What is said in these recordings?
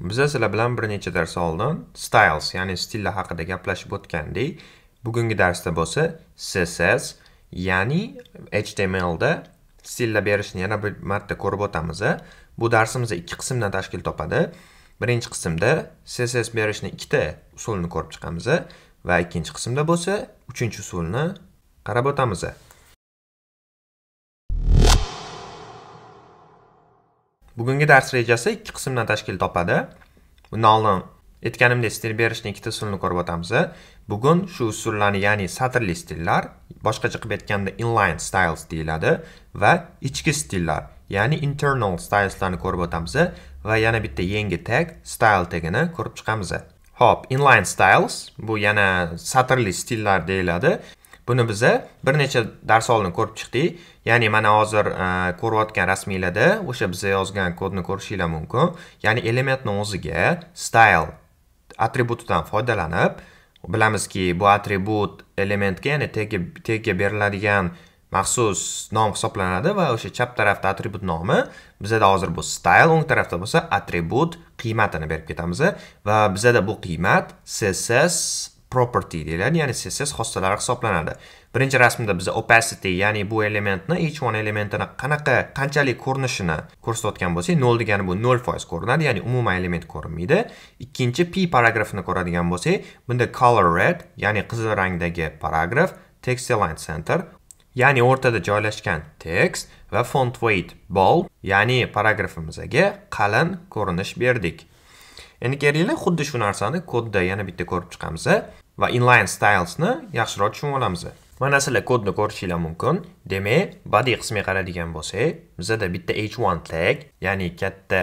biza sizlar bilan bir necha dars oldin styles ya'ni stillar haqida gaplashib o'tgandik bugungi darsda bo'lsa css ya'ni htmlda stillar berishni yana bir marta ko'rib o'tamiz bu darsimiz ikki qismdan tashkil topadi birinchi qismda css berishni ikkita usulini ko'rib chiqamiz va ikkinchi qismda bo'lsa uchinchi usulni qarab o'tamiz bugungi dars rejasi ikki qismdan tashkil topadi bundan oldin aytganimdek stil berishni ikkita usulini ko'rib o'tamiz bugun shu usullarni ya'ni satrli stillar boshqacha qilib aytganda inline styles deyiladi va ichki stillar ya'ni internal styleslarni ko'rib o'tamiz va yana bitta yangi tag style tagini ko'rib chiqamiz Hop, inline styles bu yana satrli stillar deyiladi buni biza bir necha dars oldin ko'rib chiqdik ya'ni mana hozir e, ko'rayotgan rasmiylarda o'sha biza yozgan kodni ko'rishinglar mumkin ya'ni elementni o'ziga style atributidan foydalanib bilamizki bu atribut elementga ya'ni tegga tegga beriladigan maxsus nom hisoblanadi va o'sha chap tarafda atribut nomi bizada hozir bu style o'ng tarafda bo'lsa atribut qiymatini berib ketamiz va bizada bu qiymat css property deyiladi ya'ni css xossalari hisoblanadi birinchi rasmda biz opacity ya'ni bu elementni h1 elementini qanaqa qanchalik ko'rinishini ko'rsatayotgan bo'lsak 0 degani bu 0% ko'rinadi ya'ni umuman element ko'rinmaydi ikkinchi p paragrafini ko'radigan bo'lsak bunda color red ya'ni qizil rangdagi paragraf text align center ya'ni o'rtada joylashgan text va font weight bold ya'ni paragrafimizga qalin ko'rinish berdik endi kelinglar xuddi shu narsani kodda yana bitta ko'rib chiqamiz va inline stylesni yaxshiroq tushunib olamiz mana sizlar kodni ko'rishinglar mumkin demak body qismiga qaraydigan bo'lsak bizada bitta h1 tag ya'ni katta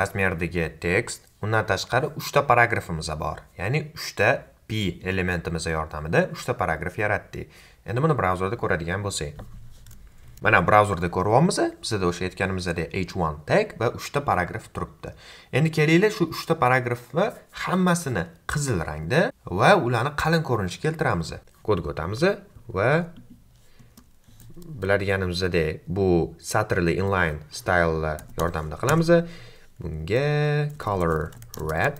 razmerdagi tekst undan tashqari 3 ta paragrafimiz bor ya'ni 3 ta p elementimiz yordamida 3 ta paragraf yaratdik endi buni brauzerda ko'radigan bo'lsak mana brauzerda ko'ryapmiz bizda o'sha aytganimizdek h1 tag va 3 ta paragraf turibdi endi kelinglar shu 3 ta paragrafni hammasini qizil rangda va ularni qalin ko'rinishga keltiramiz kodga o'tamiz va biladiganimizdek bu satrli inline style yordamida qilamiz bunga color red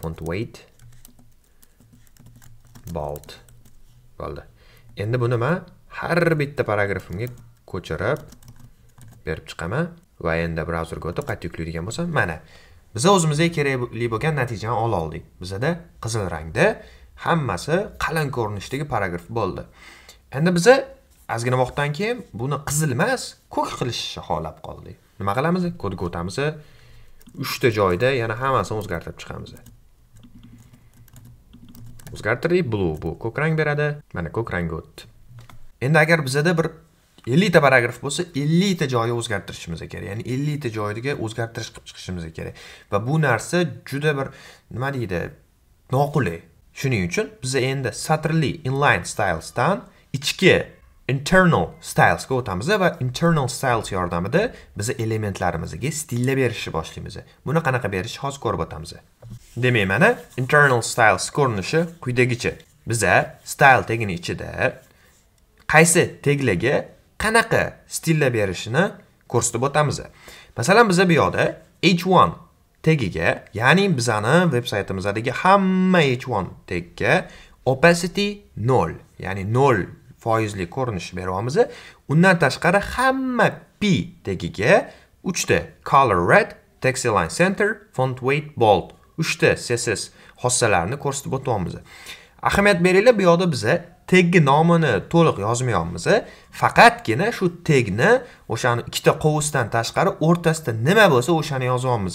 font weight bold bo'ldi endi bu nima har bitta paragrafimga ko'chirib berib chiqaman va endi brauzerga o'tib qayta yuklaydigan bo'lsam mana biza o'zimizga kerakli bo'lgan natijani ola oldik bizada qizil rangda hammasi qalin ko'rinishdagi paragraf bo'ldi endi biza ozgina vaqtdan keyin buni qizil emas ko'k qilishni xohlab qoldik nima qilamiz kodga o'tamiz uchta joyda yana hammasini o'zgartirib chiqamiz o'zgartirdik blue bu ko'k rang beradi mana ko'k rangga o'tdi endi agar bizada bir ta paragraf bo'lsa ta joyi o'zgartirishimiz kerak ya'ni ta joyiga o'zgartirish qilib chiqishimiz kerak va bu narsa juda bir nima deydi noqulay shuning uchun biz endi satrli inline stylesdan ichki internal stylesga o'tamiz va internal styles yordamida biz elementlarimizga stilni berishni boshlaymiz buni qanaqa berishni hozir ko'rib o'tamiz demak mana internal styles ko'rinishi quyidagicha biza style tagini ichida qaysi teglaga qanaqa stilda berishini ko'rsatib o'tamiz masalan biza bu yoqda h1 tegiga ya'ni bizani veb saytimizdagi hamma h1 tegga opacity 0 ya'ni 0 foizli ko'rinish beryapmiz undan tashqari hamma p tegiga 3 ta color red text align center font weight bold 3 ta css xossalarini ko'rsatib o'tyapmiz ahamiyat beringlar bu yoqda biz tegni nomini to'liq yozmayapmiz faqatgina shu tegni o'shani ikkita qovusdan tashqari o'rtasida nima bo'lsa o'shani yozyapmiz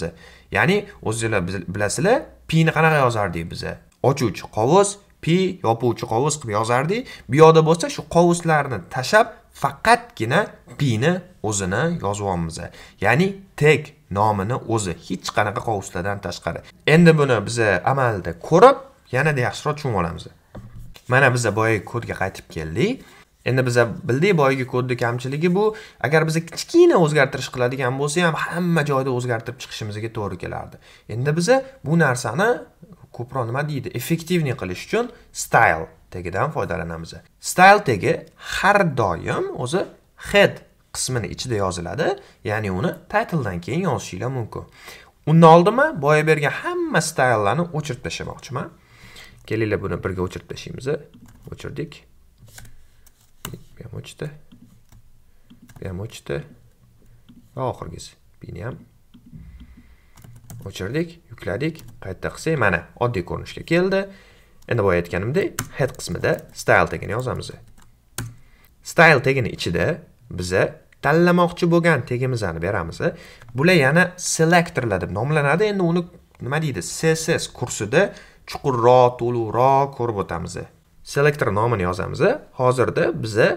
ya'ni o'zinglar bilasizlar pini qanaqa yozardik biz ochuvchi qovus pi yopuvchi qovus qilib yozardik bu yoqda bo'lsa shu qovuslarni tashlab faqatgina pini o'zini yozyapmiz ya'ni teg nomini o'zi hech qanaqa qovuslardan tashqari endi buni biz amalda ko'rib yanada yaxshiroq tushunib olamiz mana biza boyagi kodga qaytib keldik endi biza bildik boyagi kodni kamchiligi bu agar biza kichkina o'zgartirish qiladigan bo'lsa ham hamma joyda o'zgartirib chiqishimizga to'g'ri kelardi endi biza bu narsani ko'proq nima deydi effektivniy qilish uchun style tagidan foydalanamiz style tagi har doim o'zi head qismini ichida yoziladi ya'ni uni titledan keyin yozishinglar mumkin undan man boya bergan hamma stayllarni o'chirib tashlamoqchiman kelinglar buni birga o'chirib tashlaymiz o'chirdik bu ham o'chdi bu ham o'chdi va oxirgisi buni ham o'chirdik yukladik qayta qilsak mana oddiy ko'rinishga keldi endi boya aytganimdek head qismida style tagini yozamiz style tagini ichida biza tanlamoqchi bo'lgan tegimizni beramiz bular yana selectorlar deb nomlanadi endi uni nima deydi css kursida chuqurroq to'liqroq ko'rib o'tamiz selektor nomini yozamiz hozirda biza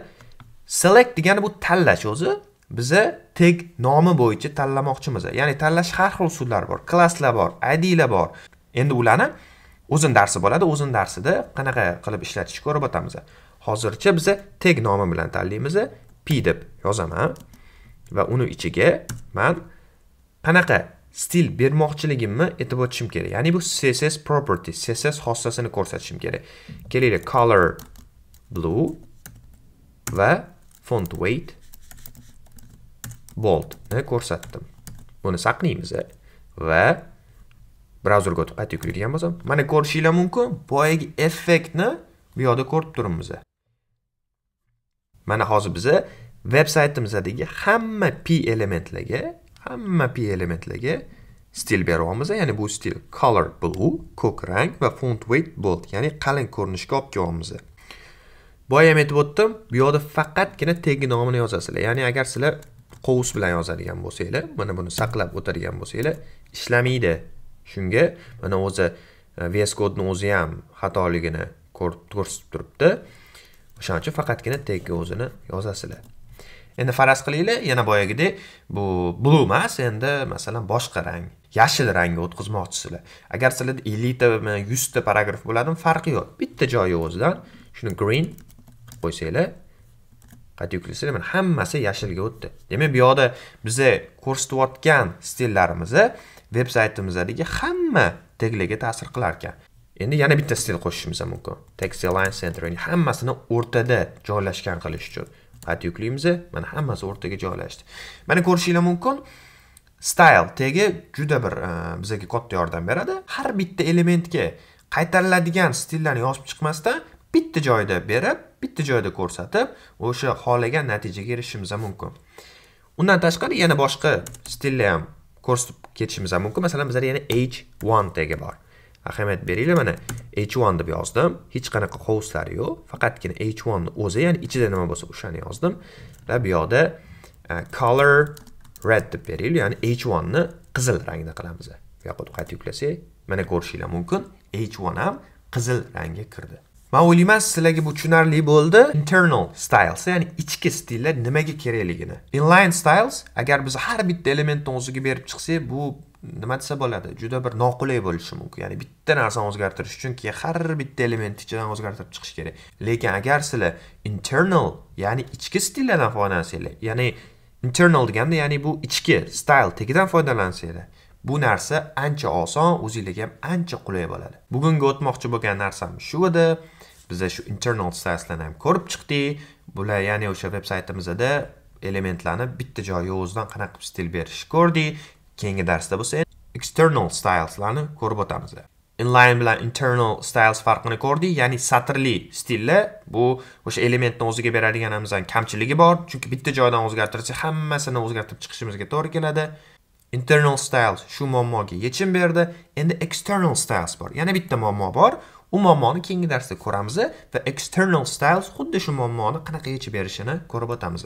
select degani bu tanlash o'zi biza tag nomi bo'yicha tanlamoqchimiz ya'ni tanlash har xil usullari bor klasslar bor idlar bor endi ularni o'zini darsi bo'ladi o'zini darsida qanaqa qilib ishlatishni ko'rib o'tamiz hozircha biza tag nomi bilan tanlaymiz p deb yozaman va uni ichiga man qanaqa stil bermoqchiligimni aytib o'tishim kerak ya'ni bu css property css xossasini ko'rsatishim kerak kelinglar color blue va font weight bold ni ko'rsatdim buni saqlaymiz va brauzerga o'tib qayta yuklaydigan bo'lsam mana ko'rishinglar mumkin boyagi effektni bu yoqda ko'rib turibmiz mana hozir biza veb saytimizdagi hamma p elementlarga hamma p elementlarga stil beryapmiz ya'ni bu stil color blue ko'k rang va font weight bold ya'ni qalin ko'rinishga olib kelyapmiz boya ham aytib o'tdim bu yoqda faqatgina tegi nomini yozasizlar ya'ni agar sizlar qovus bilan yozadigan bo'lsanglar mana buni saqlab o'tadigan bo'lsanglar ishlamaydi shunga mana o'zi e, vs kodni o'zi ham xatoligini ko'rsatib turibdi o'shaning uchun faqatgina tegni o'zini yozasizlar endi faraz qilinglar yana boyagidek bu blue emas endi masalan boshqa rang yashil rangga o'tkazmoqchisizlar agar sizlarda elitami yuzta paragraf bo'ladimi farqi yo'q bitta joyi o'zidan shuni green qilib qo'ysanglar qayta yuklasanglar mana hammasi yashilga o'tdi demak bu yoqda biza ko'rsatayotgan stillarimizni veb saytimizdagi hamma teglarga ta'sir qilar ekan endi yana bitta stil qo'shishimiz mumkin text align center hammasini o'rtada joylashgan qilish uchun at yuklaymiz mana hammasi o'rtaga joylashdi mana ko'rishinglar mumkin style tagi juda bir e, bizga katta yordam beradi har bitta elementga qaytariladigan stillarni yozib chiqmasdan bitta joyda berib bitta joyda ko'rsatib o'sha xohlagan natijaga erishishimiz mumkin undan tashqari yana boshqa stilni ham ko'rsatib ketishimiz mumkin masalan bizlarda yana h1 tagi bor ahamiyat beringlar mana h1 deb yozdim hech qanaqa qouslari yo'q faqatgina h1 ni o'zi ya'ni ichida nima bo'lsa o'shani yozdim va bu yoqda e, color red deb beraylik ya'ni h1 ni qizil rangda qilamiz bu yoqqa qayta yuklasak mana ko'rishinglar mumkin h1 ham qizil rangga kirdi man o'ylayman sizlarga bu tushunarli bo'ldi internal styles ya'ni ichki stillar nimaga kerakligini inline styles agar biz har bitta elementni o'ziga berib chiqsak bu nima desa bo'ladi juda bir noqulay bo'lishi mumkin ya'ni bitta narsani o'zgartirish keyin har bitta element ichidan o'zgartirib chiqish kerak lekin agar sizlar internal ya'ni ichki stillardan foydalansanglar ya'ni internal deganda ya'ni bu ichki style tagidan foydalansanglar bu narsa ancha oson o'zinglarga ham ancha qulay bo'ladi bugungi o'tmoqchi bo'lgan narsam shu edi biza shu internal styleslarni ham ko'rib chiqdik bular ya'ni o'sha veb saytimizda elementlarni bitta joyga o'zidan qanaqa qilib stil berishni ko'rdik keyingi darsda bo'lsa external styleslarni ko'rib o'tamiz inline bilan internal styles farqini ko'rdik ya'ni satrli stillar bu o'sha elementni o'ziga beradiganimizdan kamchiligi bor chunki bitta joydan o'zgartirsa hammasini o'zgartirib chiqishimizga to'g'ri keladi internal styles shu muammoga yechim berdi endi external styles bor yana bitta muammo bor u muammoni keyingi darsda ko'ramiz va external styles xuddi shu muammoni qanaqa yechib berishini ko'rib o'tamiz